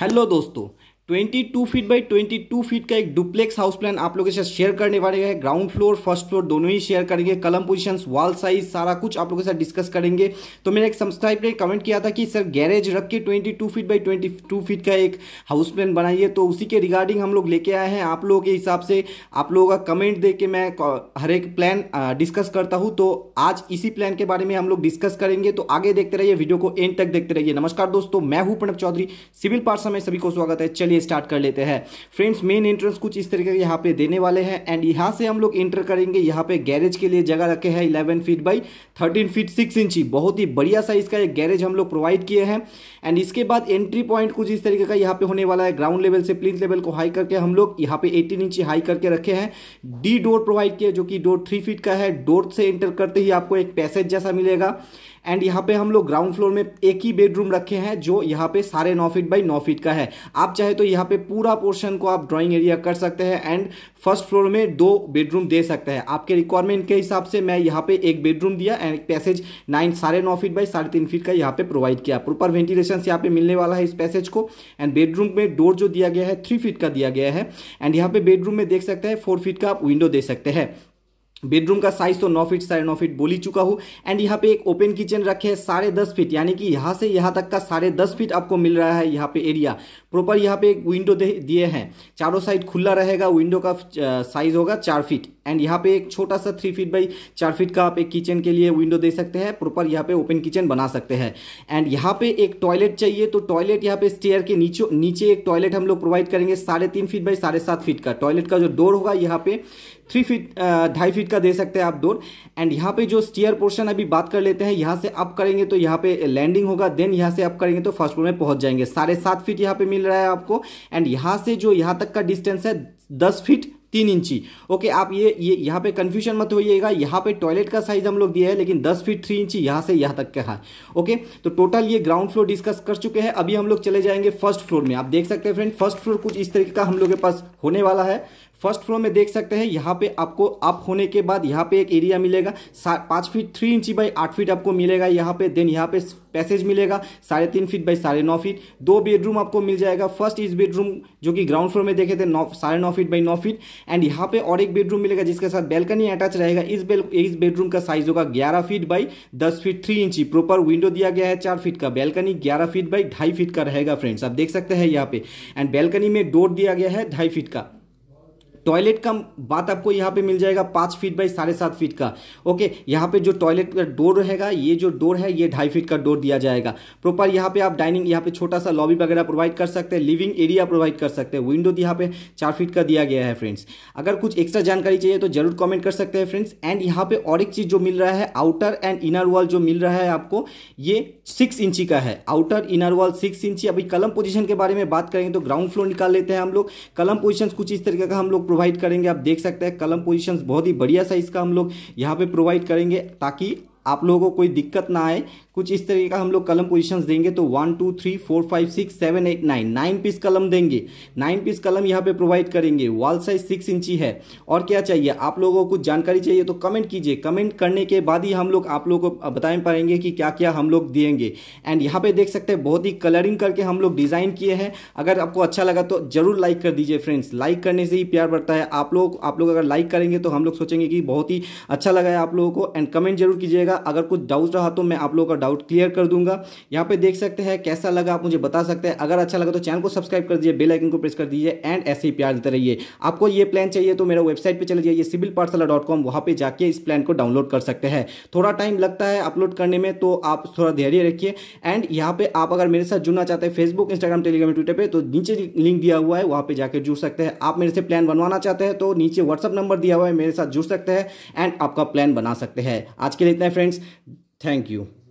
hello दोस्तों 22 feet by 22 feet का एक डुप्लेक्स हाउस प्लान आप लोगों के साथ शेयर करने वाले हैं ग्राउंड फ्लोर फर्स्ट फ्लोर दोनों ही शेयर करेंगे कलम पोजीशन वॉल साइज सारा कुछ आप लोगों के साथ डिस्कस करेंगे तो मेरे एक सब्सक्राइब ने कमेंट किया था कि सर गैरेज रख के 22 फीट बाई 22 फीट का एक हाउस प्लान बनाइए तो उसी के रिगार्डिंग हम लोग लेके आए हैं आप लोगों के हिसाब से आप लोगों का कमेंट दे के मैं हर एक प्लान डिस्कस करता हूँ तो आज इसी प्लान के बारे में हम लोग डिस्कस करेंगे तो आगे देखते रहिए वीडियो को एंड तक देखते रहिए नमस्कार दोस्तों मैं हूँ प्रणब चौधरी सिविल पार्सा में सभी को स्वागत है चलिए स्टार्ट कर लेते हैं फ्रेंड्स मेन एंट्रेंस कुछ इस तरीके का यहाँ पे देने वाले हैं एंड यहाँ से हम लोग एंटर करेंगे यहाँ पे गैरेज के लिए जगह रखे हैं eleven feet by thirteen feet six inch बहुत ही बढ़िया साइज का एक गैरेज हम लोग प्रोवाइड किए हैं एंड इसके बाद एंट्री पॉइंट कुछ इस तरीके का यहाँ पे होने वाला है ग्राउंड लेवल से प्लिंथ लेवल को हाई करके हम लोग यहाँ पे एटीन इंची हाई करके रखे हैं डी डोर प्रोवाइड किया जो कि डोर थ्री फीट का है डोर से एंटर करते ही आपको एक पैसेज जैसा मिलेगा एंड यहाँ पे हम लोग ग्राउंड फ्लोर में एक ही बेडरूम रखे हैं जो यहाँ पे साढ़े नौ फीट बाई नौ फीट का है आप चाहे तो यहाँ पे पूरा पोर्शन को आप ड्राइंग एरिया कर सकते हैं एंड फर्स्ट फ्लोर में दो बेडरूम दे सकते हैं आपके रिक्वायरमेंट के हिसाब से मैं यहाँ पे एक बेडरूम दिया एंड पैसेज नाइन साढ़े नौ फीट बाई साढ़े तीन फीट का यहाँ पे प्रोवाइड किया प्रॉपर वेंटिलेशन यहाँ पे मिलने वाला है इस पैसेज को एंड बेडरूम में डोर जो दिया गया है थ्री फीट का दिया गया है एंड यहाँ पे बेडरूम में देख सकते हैं फोर फीट का आप विंडो दे सकते हैं बेडरूम का साइज तो नौ फीट साढ़े नौ फीट बोली चुका हूँ एंड यहाँ पे एक ओपन किचन रखे है साढ़े दस फीट यानी कि यहाँ से यहाँ तक का साढ़े दस फीट आपको मिल रहा है यहाँ पे एरिया प्रॉपर यहाँ पे एक विंडो दिए हैं चारों साइड खुला रहेगा विंडो का साइज होगा चार फीट एंड यहाँ पे एक छोटा सा थ्री फीट बाई चार फीट का आप एक किचन के लिए विंडो दे सकते हैं प्रॉपर यहाँ पे ओपन किचन बना सकते हैं एंड यहाँ पे एक टॉयलेट चाहिए तो टॉयलेट यहाँ पे स्टेयर के नीचे नीचे एक टॉयलेट हम लोग प्रोवाइड करेंगे साढ़े तीन फीट बाई साढ़े सात फीट का टॉयलेट का जो डोर होगा यहाँ पे थ्री फीट ढाई फीट का दे सकते हैं आप दोन एंड यहाँ पे जो स्टीयर पोर्शन अभी बात कर लेते हैं यहाँ से अप करेंगे तो यहाँ पे लैंडिंग होगा देन यहाँ से अप करेंगे तो फर्स्ट फ्लोर में पहुंच जाएंगे साढ़े सात फीट यहाँ पे मिल रहा है आपको एंड यहाँ से जो यहाँ तक का डिस्टेंस है दस फीट तीन इंची ओके आप ये ये यहाँ पे कन्फ्यूजन मत होइएगा यहाँ पे टॉयलेट का साइज हम लोग दिया है लेकिन दस फीट थ्री इंची यहाँ से यहाँ तक का है ओके तो टोटल ये ग्राउंड फ्लोर डिस्कस कर चुके हैं अभी हम लोग चले जाएंगे फर्स्ट फ्लोर में आप देख सकते हैं फ्रेंड फर्स्ट फ्लोर कुछ इस तरीके का हम लोग के पास होने वाला है फर्स्ट फ्लोर में देख सकते हैं यहाँ पे आपको अप होने के बाद यहाँ पे एक एरिया मिलेगा पाँच फीट थ्री इंची बाई आठ फीट आपको मिलेगा यहाँ पे देन यहाँ पे पैसेज मिलेगा साढ़े तीन फीट बाई साढ़े नौ फीट दो बेडरूम आपको मिल जाएगा फर्स्ट इस बेडरूम जो कि ग्राउंड फ्लोर में देखे थे नौ साढ़े नौ फीट बाई नौ फीट एंड यहाँ पे और एक बेडरूम मिलेगा जिसके साथ बेल्कनी अटैच रहेगा इस बेल इस बेडरूम का साइज होगा ग्यारह फीट बाई दस feet three inch proper window दिया गया है चार फीट का बेलकनी ग्यारह फीट बाई ढाई फीट का रहेगा फ्रेंड्स आप देख सकते हैं यहाँ पे एंड बेल्कनी में डोर दिया गया है ढाई फीट का टॉयलेट का बात आपको यहाँ पे मिल जाएगा पाँच फीट बाई साढ़े सात फीट का ओके यहाँ पे जो टॉयलेट का डोर रहेगा ये जो डोर है ये ढाई फीट का डोर दिया जाएगा प्रॉपर यहाँ पे आप डाइनिंग यहाँ पे छोटा सा लॉबी वगैरह प्रोवाइड कर सकते हैं लिविंग एरिया प्रोवाइड कर सकते हैं विंडो यहाँ पे चार फीट का दिया गया है फ्रेंड्स अगर कुछ एक्स्ट्रा जानकारी चाहिए तो जरूर कॉमेंट कर सकते हैं फ्रेंड्स एंड यहाँ पे और एक चीज़ जो मिल रहा है आउटर एंड इनर वॉल जो मिल रहा है आपको ये सिक्स इंची का है आउटर इनर वॉल सिक्स इंची अभी कलम पोजिशन के बारे में बात करेंगे तो ग्राउंड फ्लोर निकाल लेते हैं हम लोग कलम पोजिशन कुछ इस तरीके का हम लोग प्रोवाइड करेंगे आप देख सकते हैं कलम पोजिशन बहुत ही बढ़िया साइज का हम लोग यहाँ पे प्रोवाइड करेंगे ताकि आप लोगों को कोई दिक्कत ना आए कुछ इस तरीके का हम लोग कलम पोजीशंस देंगे तो one two three four five six seven eight nine nine piece column देंगे नाइन पीस कलम यहाँ पे प्रोवाइड करेंगे वॉल साइज सिक्स इंची है और क्या चाहिए आप लोगों को कुछ जानकारी चाहिए तो कमेंट कीजिए कमेंट करने के बाद ही हम लोग आप लोगों को बता पाएंगे कि क्या क्या हम लोग देंगे एंड यहाँ पे देख सकते हैं बहुत ही कलरिंग करके हम लोग डिज़ाइन किए हैं अगर आपको अच्छा लगा तो जरूर लाइक कर दीजिए फ्रेंड्स लाइक करने से ही प्यार बढ़ता है आप लोग आप लोग अगर लाइक करेंगे तो हम लोग सोचेंगे कि बहुत ही अच्छा लगा है आप लोगों को एंड कमेंट जरूर कीजिएगा अगर कुछ डाउट रहा तो मैं आप लोगों का डाउट डाउट क्लियर कर दूंगा यहाँ पे देख सकते हैं कैसा लगा आप मुझे बता सकते हैं अगर अच्छा लगा तो चैनल को सब्सक्राइब कर दीजिए बेलाइकन को प्रेस कर दीजिए एंड ऐसे ही प्यार देते रहिए आपको ये प्लान चाहिए तो मेरा वेबसाइट पर चले जाइए सिविल पार्सला डॉट कॉम वहाँ पर जाकर इस प्लान को डाउनलोड कर सकते हैं थोड़ा टाइम लगता है अपलोड करने में तो आप थोड़ा धैर्य रखिए एंड यहाँ पर आप अगर मेरे साथ जुड़ना चाहते हैं फेसबुक इंस्टाग्राम टेलीग्राम ट्विटर पर तो नीचे लिंक दिया हुआ है वहाँ पर जाकर जुड़ सकते हैं आप मेरे से प्लान बनवाना चाहते हैं तो नीचे व्हाट्सअप नंबर दिया हुआ है मेरे साथ जुड़ सकते हैं एंड आपका प्लान बना सकते हैं आज के लिए इतना फ्रेंड्स थैंक यू